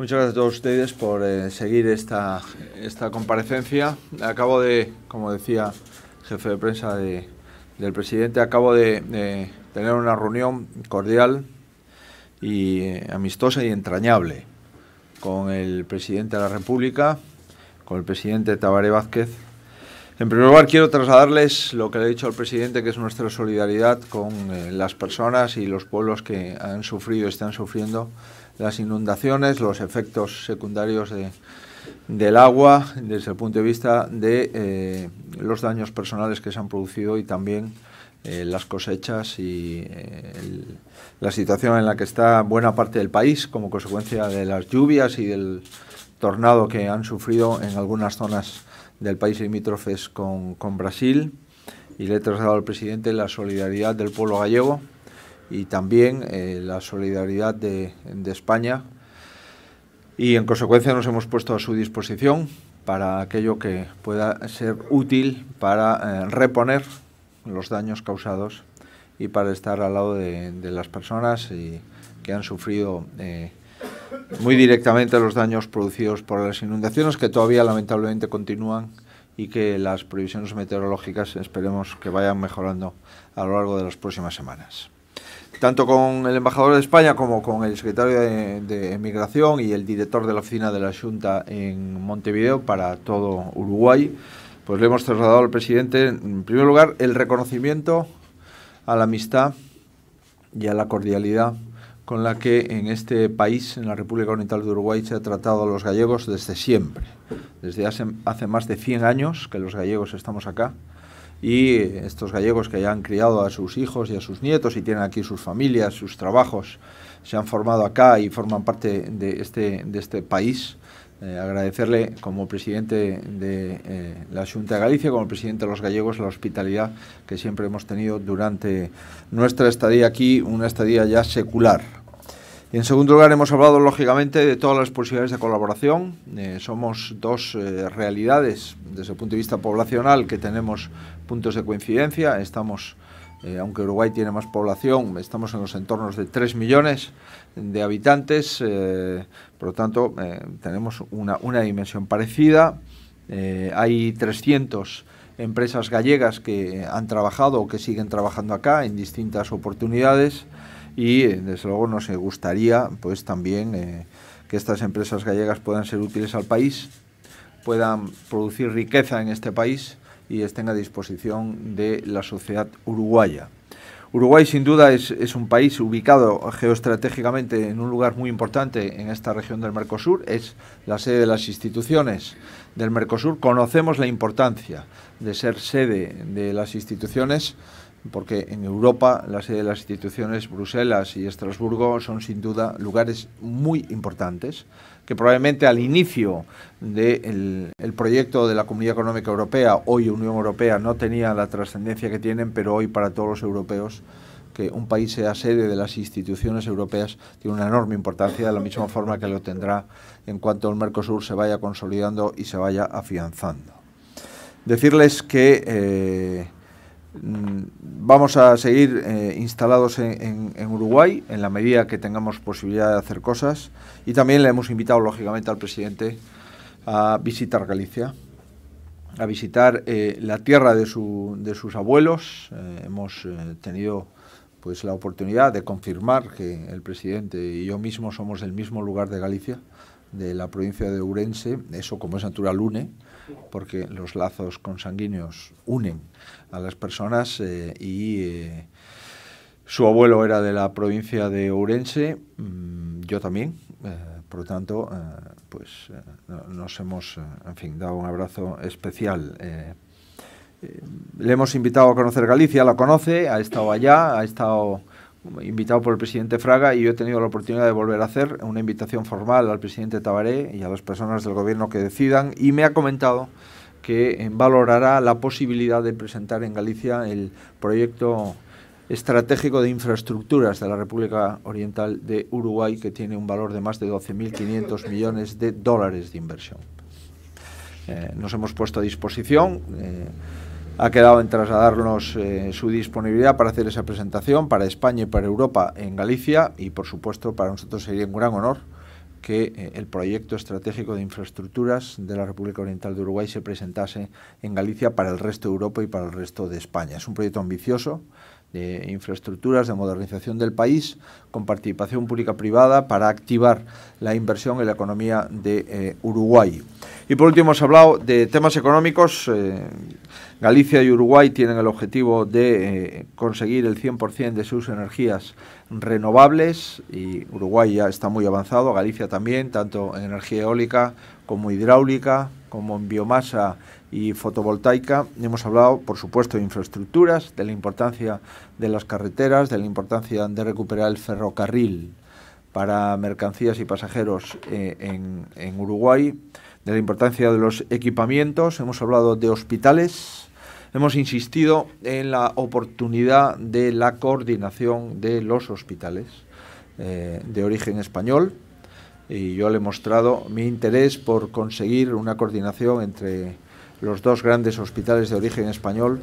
Muchas gracias a todos ustedes por eh, seguir esta, comparecencia. Acabo de, como decía jefe de prensa del presidente, acabo de, tener una reunión cordial y eh, amistosa y entrañable con el presidente de la República, con el presidente Tabaré Vázquez. En primer lugar, quiero trasladarles lo que le he dicho al presidente, que es nuestra solidaridad con eh, las personas y los pueblos que han sufrido y están sufriendo las inundaciones, los efectos secundarios del agua desde el punto de vista de eh, los daños personales que se han producido y también eh, las cosechas y eh, la situación en la que está buena parte del país como consecuencia de las lluvias y del tornado que han sufrido en algunas zonas del país limítrofes con, con Brasil. Y le he trasladado al presidente la solidaridad del pueblo gallego y también eh, la solidaridad de, España. Y en consecuencia nos hemos puesto a su disposición para aquello que pueda ser útil para eh, reponer los daños causados y para estar al lado de, las personas que han sufrido eh, muy directamente los daños producidos por las inundaciones que todavía lamentablemente continúan y que las previsiones meteorológicas esperemos que vayan mejorando a lo largo de las próximas semanas tanto con el embajador de España como con el secretario de, Emigración y el director de la oficina de la Junta en Montevideo para todo Uruguay, pues le hemos trasladado al presidente, en primer lugar, el reconocimiento a la amistad y a la cordialidad con la que en este país, en la República Oriental de Uruguay, se ha tratado a los gallegos desde siempre. Desde hace, hace más de 100 años que los gallegos estamos acá y estos gallegos que ya han criado a sus hijos y a sus nietos y tienen aquí sus familias, sus trabajos, se han formado acá y forman parte de este, de este país. Eh, agradecerle como presidente de eh, la Junta de Galicia, como presidente de los gallegos, la hospitalidad que siempre hemos tenido durante nuestra estadía aquí, una estadía ya secular, y en segundo lugar, hemos hablado lógicamente de todas las posibilidades de colaboración. Eh, somos dos eh, realidades desde el punto de vista poblacional que tenemos puntos de coincidencia. Estamos, eh, aunque Uruguay tiene más población, estamos en los entornos de 3 millones de habitantes. por lo tanto, tenemos una, una, dimensión parecida. hay 300 empresas gallegas que han trabajado o que siguen trabajando acá en distintas oportunidades y desde luego nos gustaría pues también eh, que estas empresas gallegas puedan ser útiles al país, puedan producir riqueza en este país y estén a disposición de la sociedad uruguaya. Uruguay sin duda es, es, un país ubicado geoestratégicamente en un lugar muy importante en esta región del Mercosur, es la sede de las instituciones del Mercosur, conocemos la importancia de ser sede de las instituciones porque en Europa la sede eh, de las instituciones Bruselas y Estrasburgo son sin duda lugares muy importantes que probablemente al inicio del proyecto de la Comunidad Económica Europea, hoy Unión Europea, no tenía la trascendencia que tienen, pero hoy para todos los europeos que un país sea sede de las instituciones europeas tiene una enorme importancia, de la misma forma que lo tendrá en cuanto el Mercosur se vaya consolidando y se vaya afianzando. Decirles que... Eh, Mm, vamos a seguir eh, instalados en, Uruguay en la medida que tengamos posibilidad de hacer cosas y también le hemos invitado lógicamente al presidente a visitar Galicia, a visitar eh, la tierra de, sus abuelos. Eh, hemos tenido pues la oportunidad de confirmar que el presidente y yo mismo somos del mismo lugar de Galicia, de la provincia de Urense, eso como es natural une porque los lazos consanguíneos unen a las personas eh, y eh, su abuelo era de la provincia de Ourense, mm, yo también, eh, por lo tanto, pues nos hemos, en fin, dado un abrazo especial. le hemos invitado a conocer Galicia, la conoce, ha estado allá, ha estado invitado por el presidente Fraga y yo he tenido la oportunidad de volver a hacer una invitación formal al presidente Tabaré y a las personas del gobierno que decidan y me ha comentado que eh, valorará la posibilidad de presentar en Galicia el proyecto estratégico de infraestructuras de la República Oriental de Uruguay que tiene un valor de más de 12.500 millones de dólares de inversión. Eh, nos hemos puesto a disposición. Eh, ha quedado en trasladarnos eh, su disponibilidad para hacer esa presentación para España y para Europa en Galicia y por supuesto para nosotros sería un gran honor que eh, el proyecto estratégico de infraestructuras de la República Oriental de Uruguay se presentase en Galicia para el resto de Europa y para el resto de España. Es un proyecto ambicioso, de infraestructuras, de modernización del país, con participación pública-privada para activar la inversión en la economía de eh, Uruguay. Y por último, hemos hablado de temas económicos. Eh, Galicia y Uruguay tienen el objetivo de eh, conseguir el 100% de sus energías renovables y Uruguay ya está muy avanzado, Galicia también, tanto en energía eólica como hidráulica, como en biomasa y fotovoltaica. Hemos hablado, por supuesto, de infraestructuras, de la importancia de las carreteras, de la importancia de recuperar el ferrocarril para mercancías y pasajeros eh, en, Uruguay, de la importancia de los equipamientos, hemos hablado de hospitales, hemos insistido en la oportunidad de la coordinación de los hospitales eh, de origen español y yo le he mostrado mi interés por conseguir una coordinación entre los dos grandes hospitales de origen español,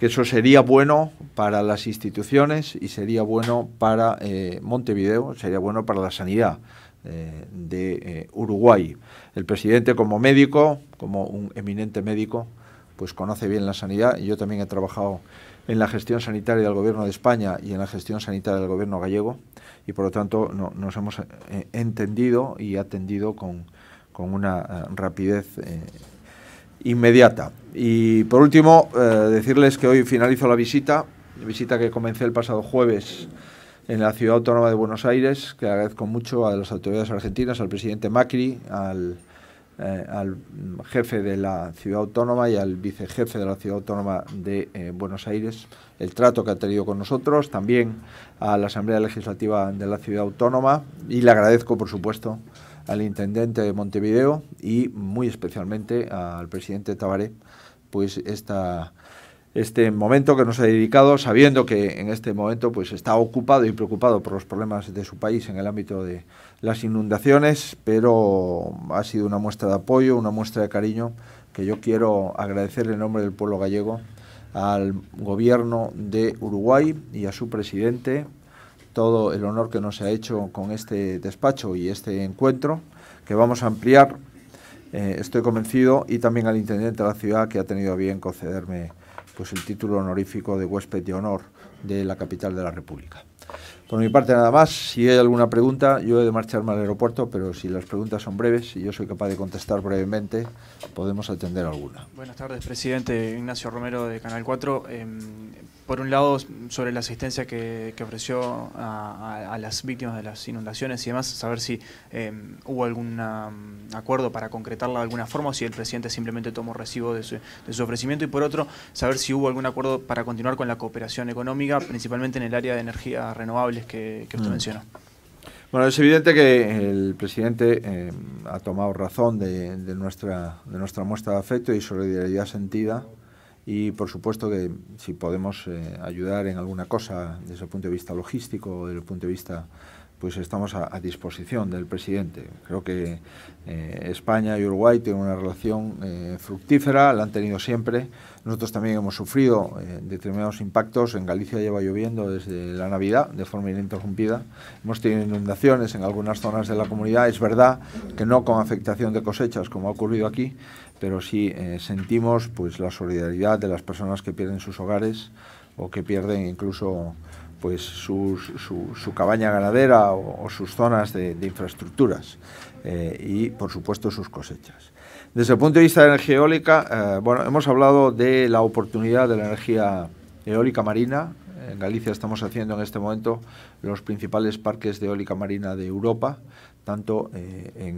que eso sería bueno para las instituciones y sería bueno para eh, Montevideo, sería bueno para la sanidad eh, de eh, Uruguay. El presidente como médico, como un eminente médico, pues conoce bien la sanidad. Yo también he trabajado en la gestión sanitaria del gobierno de España y en la gestión sanitaria del gobierno gallego y por lo tanto nos hemos entendido y atendido con, con una rapidez inmediata. Y por último, eh, decirles que hoy finalizo la visita, visita que comencé el pasado jueves en la ciudad autónoma de Buenos Aires, que agradezco mucho a las autoridades argentinas, al presidente Macri, al, eh, jefe de la ciudad autónoma y al vicejefe de la ciudad autónoma de eh, Buenos Aires, el trato que ha tenido con nosotros, también a la Asamblea Legislativa de la ciudad autónoma y le agradezco, por supuesto, al intendente de Montevideo y muy especialmente al presidente Tabaré, pues este momento que nos ha dedicado, sabiendo que en este momento pues está ocupado y preocupado por los problemas de su país en el ámbito de las inundaciones, pero ha sido una muestra de apoyo, una muestra de cariño que yo quiero agradecer en nombre del pueblo gallego al gobierno de Uruguay y a su presidente todo el honor que nos ha hecho con este despacho y este encuentro, que vamos a ampliar, eh, estoy convencido, y también al intendente de la ciudad que ha tenido bien concederme pues, el título honorífico de huésped de honor de la capital de la República. Por mi parte nada más, si hay alguna pregunta, yo he de marcharme al aeropuerto, pero si las preguntas son breves y yo soy capaz de contestar brevemente, podemos atender alguna. Buenas tardes, presidente Ignacio Romero de Canal 4 por un lado, sobre la asistencia que, ofreció a, las víctimas de las inundaciones y demás, saber si em, hubo algún acuerdo para concretarla de alguna forma o si el presidente simplemente tomó recibo de su, ofrecimiento. Y por otro, saber si hubo algún acuerdo para continuar con la cooperación económica, principalmente en el área de energías renovables que, usted mm. mencionó. Bueno, es evidente que el presidente em, ha tomado razón de, nuestra, de nuestra muestra de afecto y solidaridad sentida y por supuesto que si podemos eh, ayudar en alguna cosa desde el punto de vista logístico o desde el punto de vista pues estamos a, disposición del presidente. Creo que eh, España y Uruguay tienen una relación eh, fructífera, la han tenido siempre. Nosotros también hemos sufrido eh, determinados impactos. En Galicia lleva lloviendo desde la Navidad de forma ininterrumpida. Hemos tenido inundaciones en algunas zonas de la comunidad. Es verdad que no con afectación de cosechas como ha ocurrido aquí, pero sí sentimos pues la solidaridad de las personas que pierden sus hogares o que pierden incluso pues su, cabaña ganadera o, sus zonas de, infraestructuras eh, y, por supuesto, sus cosechas. Desde el punto de vista de energía eólica, eh, bueno, hemos hablado de la oportunidad de la energía eólica marina. En Galicia estamos haciendo en este momento los principales parques de eólica marina de Europa, tanto eh,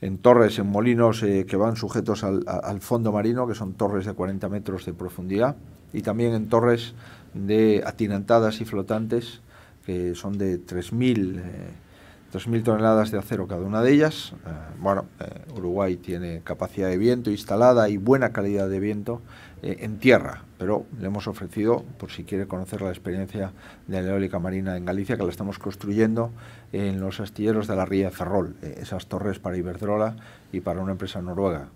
en, torres, en molinos que van sujetos al, al, fondo marino, que son torres de 40 metros de profundidad, y también en torres de atinantadas y flotantes, que son de 3.000 eh, mil toneladas de acero cada una de ellas. Eh, bueno, eh, Uruguay tiene capacidad de viento instalada y buena calidad de viento en tierra, pero le hemos ofrecido, por si quiere conocer la experiencia de la eólica marina en Galicia, que la estamos construyendo en los astilleros de la Ría Ferrol, esas torres para Iberdrola y para una empresa noruega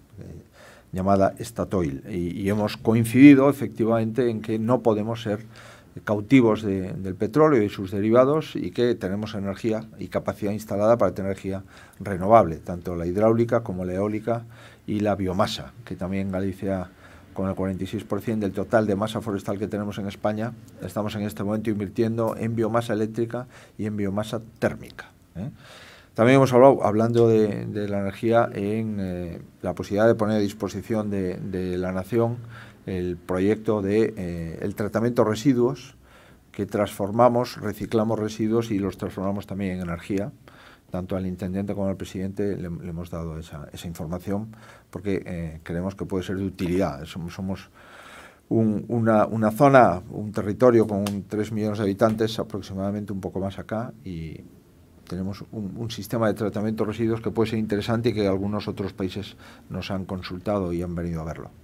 llamada Statoil. Y, hemos coincidido efectivamente en que no podemos ser cautivos del petróleo y sus derivados y que tenemos energía y capacidad instalada para tener energía renovable, tanto la hidráulica como la eólica y la biomasa, que también Galicia, con el 46% del total de masa forestal que tenemos en España, estamos en este momento invirtiendo en biomasa eléctrica y en biomasa térmica. ¿eh? También hemos hablado, hablando de, la energía, en eh, la posibilidad de poner a disposición de, la nación el proyecto de eh, el tratamiento de residuos que transformamos, reciclamos residuos y los transformamos también en energía. Tanto al intendente como al presidente le, hemos dado esa, información porque eh, creemos que puede ser de utilidad. Somos, una, zona, un territorio con 3 millones de habitantes aproximadamente, un poco más acá, y tenemos un, sistema de tratamiento de residuos que puede ser interesante y que algunos otros países nos han consultado y han venido a verlo.